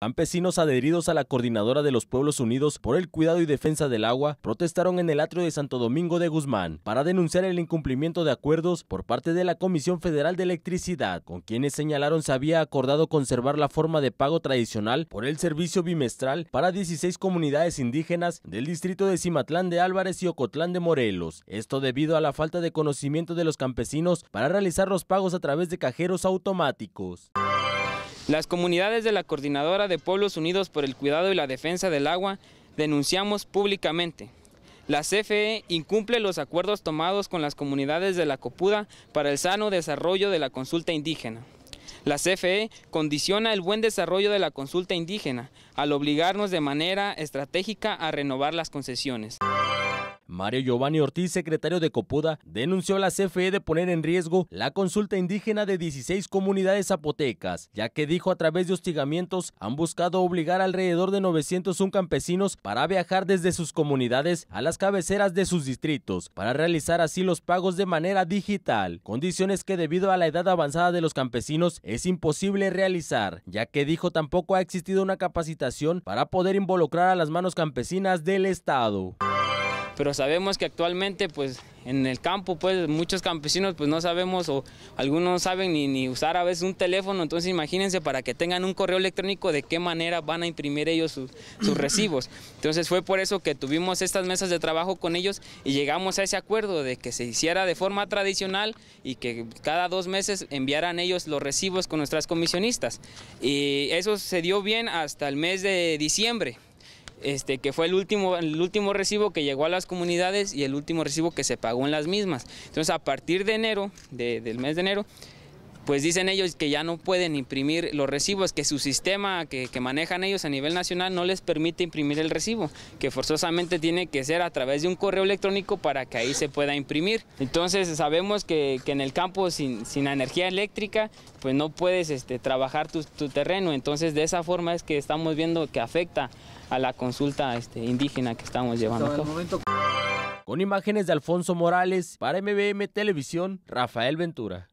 Campesinos adheridos a la Coordinadora de los Pueblos Unidos por el Cuidado y Defensa del Agua protestaron en el atrio de Santo Domingo de Guzmán para denunciar el incumplimiento de acuerdos por parte de la Comisión Federal de Electricidad, con quienes señalaron se había acordado conservar la forma de pago tradicional por el servicio bimestral para 16 comunidades indígenas del distrito de Cimatlán de Álvarez y Ocotlán de Morelos. Esto debido a la falta de conocimiento de los campesinos para realizar los pagos a través de cajeros automáticos. Las comunidades de la Coordinadora de Pueblos Unidos por el Cuidado y la Defensa del Agua denunciamos públicamente. La CFE incumple los acuerdos tomados con las comunidades de la Copuda para el sano desarrollo de la consulta indígena. La CFE condiciona el buen desarrollo de la consulta indígena al obligarnos de manera estratégica a renovar las concesiones. Mario Giovanni Ortiz, secretario de Copuda, denunció a la CFE de poner en riesgo la consulta indígena de 16 comunidades zapotecas, ya que dijo a través de hostigamientos han buscado obligar alrededor de 901 campesinos para viajar desde sus comunidades a las cabeceras de sus distritos, para realizar así los pagos de manera digital, condiciones que debido a la edad avanzada de los campesinos es imposible realizar, ya que dijo tampoco ha existido una capacitación para poder involucrar a las manos campesinas del Estado pero sabemos que actualmente pues en el campo pues muchos campesinos pues no sabemos o algunos no saben ni, usar a veces un teléfono, entonces imagínense para que tengan un correo electrónico de qué manera van a imprimir ellos sus, sus recibos. Entonces fue por eso que tuvimos estas mesas de trabajo con ellos y llegamos a ese acuerdo de que se hiciera de forma tradicional y que cada dos meses enviaran ellos los recibos con nuestras comisionistas. Y eso se dio bien hasta el mes de diciembre. Este, que fue el último, el último recibo que llegó a las comunidades y el último recibo que se pagó en las mismas. Entonces, a partir de enero, del mes de enero, pues dicen ellos que ya no pueden imprimir los recibos, que su sistema que, manejan ellos a nivel nacional no les permite imprimir el recibo, que forzosamente tiene que ser a través de un correo electrónico para que ahí se pueda imprimir. Entonces sabemos que, en el campo sin, sin, energía eléctrica pues no puedes este, trabajar tu, terreno, entonces de esa forma es que estamos viendo que afecta a la consulta este, indígena que estamos llevando Con imágenes de Alfonso Morales, para MBM Televisión, Rafael Ventura.